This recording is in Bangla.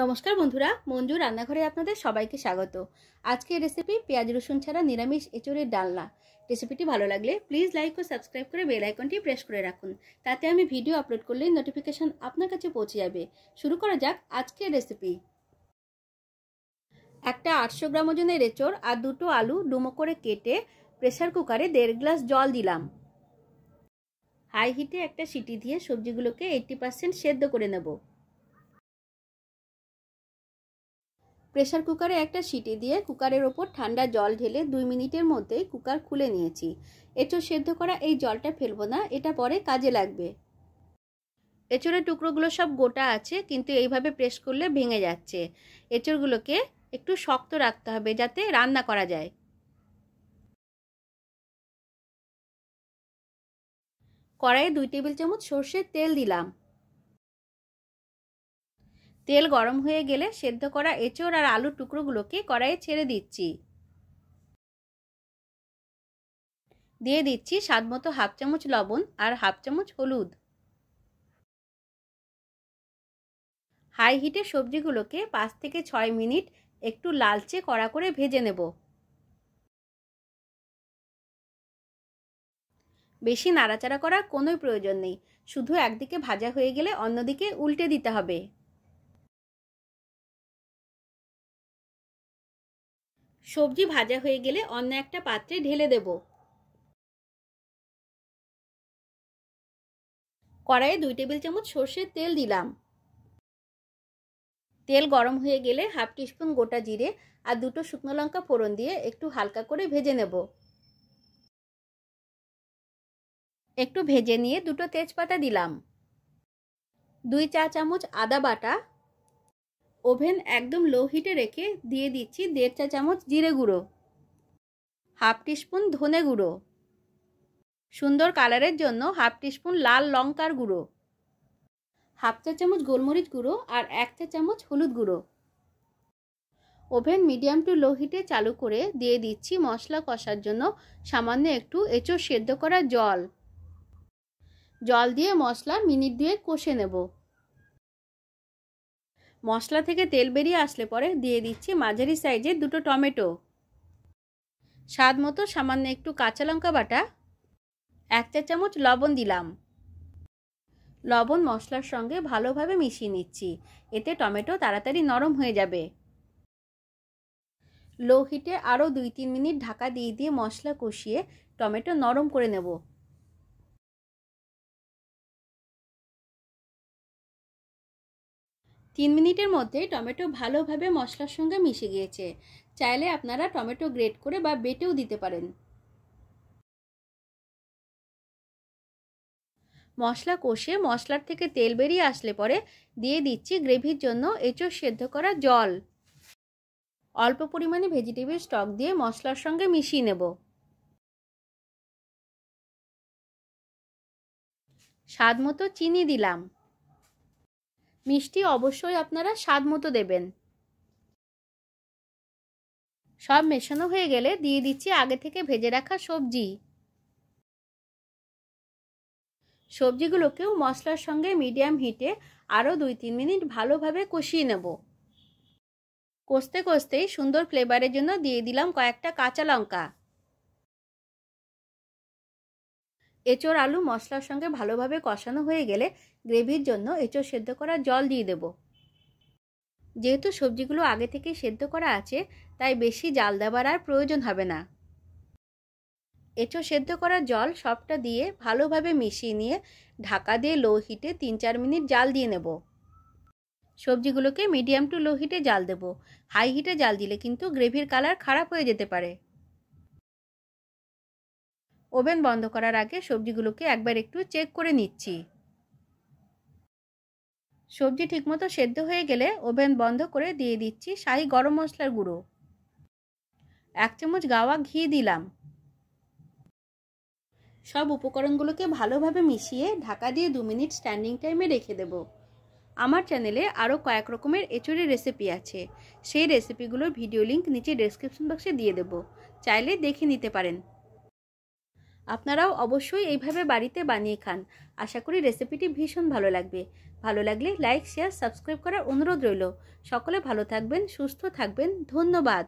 নমস্কার বন্ধুরা মঞ্জু রান্নাঘরে আপনাদের সবাইকে স্বাগত আজকের রেসিপি পেঁয়াজ রসুন ছাড়া নিরামিষ এঁচড়ের ডালনা রেসিপিটি ভালো লাগলে প্লিজ লাইক ও সাবস্ক্রাইব করে বেল আইকনটি প্রেস করে রাখুন তাতে আমি ভিডিও আপলোড করলেই নোটিফিকেশান আপনার কাছে পৌঁছে যাবে শুরু করা যাক আজকের রেসিপি একটা আটশো গ্রাম ওজনের এঁচড় আর দুটো আলু ডুমো করে কেটে প্রেসার কুকারে দেড় গ্লাস জল দিলাম হাই হিটে একটা সিটি দিয়ে সবজিগুলোকে এইটটি পার্সেন্ট সেদ্ধ করে নেবো প্রেশার কুকারে একটা সিটি দিয়ে কুকারের ওপর ঠান্ডা জল ঢেলে দুই মিনিটের মধ্যে কুকার খুলে নিয়েছি এঁচড় সেদ্ধ করা এই জলটা ফেলবো না এটা পরে কাজে লাগবে এঁচোড়ের টুকরোগুলো সব গোটা আছে কিন্তু এইভাবে প্রেস করলে ভেঙে যাচ্ছে এঁচোড়গুলোকে একটু শক্ত রাখতে হবে যাতে রান্না করা যায় কড়াইয়ে দুই টেবিল চামচ সর্ষের তেল দিলাম তেল গরম হয়ে গেলে সেদ্ধ করা এঁচড় আর আলুর টুকরোগুলোকে কড়াইয়ে ছেড়ে দিচ্ছি দিয়ে দিচ্ছি স্বাদ মতো হাফ চামচ লবণ আর হাফ চামচ হলুদ হাই হিটে সবজিগুলোকে পাঁচ থেকে ছয় মিনিট একটু লালচে কড়া করে ভেজে নেব বেশি নাড়াচাড়া করার কোনোই প্রয়োজন নেই শুধু একদিকে ভাজা হয়ে গেলে অন্যদিকে উল্টে দিতে হবে সবজি ভাজা হয়ে গেলে অন্য একটা পাত্রে ঢেলে দেব কড়াইয়ে দুই টেবিল চামচ সর্ষের তেল দিলাম তেল গরম হয়ে গেলে হাফ টিস্পুন গোটা জিরে আর দুটো শুকনো লঙ্কা ফোড়ন দিয়ে একটু হালকা করে ভেজে নেব একটু ভেজে নিয়ে দুটো তেজপাতা দিলাম দুই চা চামচ আদা বাটা ওভেন একদম লো হিটে রেখে দিয়ে দিচ্ছি দেড় চা চামচ জিরে গুঁড়ো হাফ টিস্পুন ধনে গুঁড়ো সুন্দর কালারের জন্য হাফ টিস্পুন লাল লঙ্কার গুঁড়ো হাফ চা চামচ গোলমরিচ গুঁড়ো আর এক চা চামচ হলুদ গুঁড়ো ওভেন মিডিয়াম টু লো হিটে চালু করে দিয়ে দিচ্ছি মশলা কষার জন্য সামান্য একটু এঁচো সেদ্ধ করা জল জল দিয়ে মশলা মিনিট দুয়ে কষে নেবো মশলা থেকে তেল বেরিয়ে আসলে পরে দিয়ে দিচ্ছি মাঝারি সাইজের দুটো টমেটো স্বাদ মতো সামান্য একটু কাঁচা লঙ্কা বাটা এক চা চামচ লবণ দিলাম লবণ মশলার সঙ্গে ভালোভাবে মিশিয়ে নিচ্ছি এতে টমেটো তাড়াতাড়ি নরম হয়ে যাবে লো হিটে আরও দুই তিন মিনিট ঢাকা দিয়ে দিয়ে মশলা কষিয়ে টমেটো নরম করে নেব তিন মিনিটের মধ্যে টমেটো ভালোভাবে মশলার সঙ্গে মিশে গিয়েছে চাইলে আপনারা টমেটো গ্রেট করে বা বেটেও দিতে পারেন মশলা কষে মশলার থেকে তেল বেরিয়ে আসলে পরে দিয়ে দিচ্ছি গ্রেভির জন্য এঁচোর সেদ্ধ করা জল অল্প পরিমাণে ভেজিটেবিল স্টক দিয়ে মশলার সঙ্গে মিশিয়ে নেব স্বাদ মতো চিনি দিলাম মিষ্টি অবশ্যই আপনারা স্বাদ মতো দেবেন সব মেশানো হয়ে গেলে দিয়ে দিচ্ছি আগে থেকে ভেজে রাখা সবজি সবজিগুলোকেও মশলার সঙ্গে মিডিয়াম হিটে আরও দুই তিন মিনিট ভালোভাবে কষিয়ে নেব কষতে কষতেই সুন্দর ফ্লেভারের জন্য দিয়ে দিলাম কয়েকটা কাঁচা লঙ্কা এঁচোর আলু মশলার সঙ্গে ভালোভাবে কষানো হয়ে গেলে গ্রেভির জন্য এঁচোর সেদ্ধ করা জল দিয়ে দেব যেহেতু সবজিগুলো আগে থেকে সেদ্ধ করা আছে তাই বেশি জাল দেওয়ার আর প্রয়োজন হবে না এঁচোর সেদ্ধ করা জল সবটা দিয়ে ভালোভাবে মিশিয়ে নিয়ে ঢাকা দিয়ে লো হিটে তিন চার মিনিট জাল দিয়ে নেব সবজিগুলোকে মিডিয়াম টু লো হিটে জাল দেব হাই হিটে জাল দিলে কিন্তু গ্রেভির কালার খারাপ হয়ে যেতে পারে ওভেন বন্ধ করার আগে সবজিগুলোকে একবার একটু চেক করে নিচ্ছি সবজি ঠিকমতো সেদ্ধ হয়ে গেলে ওভেন বন্ধ করে দিয়ে দিচ্ছি শাহি গরম মশলার গুঁড়ো এক চামচ গাওয়া ঘি দিলাম সব উপকরণগুলোকে ভালোভাবে মিশিয়ে ঢাকা দিয়ে দু মিনিট স্ট্যান্ডিং টাইমে রেখে দেব আমার চ্যানেলে আরও কয়েক রকমের এচুরি রেসিপি আছে সেই রেসিপিগুলোর ভিডিও লিঙ্ক নিচে ডেসক্রিপশন বক্সে দিয়ে দেব চাইলে দেখে নিতে পারেন আপনারাও অবশ্যই এইভাবে বাড়িতে বানিয়ে খান আশা করি রেসিপিটি ভীষণ ভালো লাগবে ভালো লাগলে লাইক শেয়ার সাবস্ক্রাইব করার অনুরোধ রইল সকলে ভালো থাকবেন সুস্থ থাকবেন ধন্যবাদ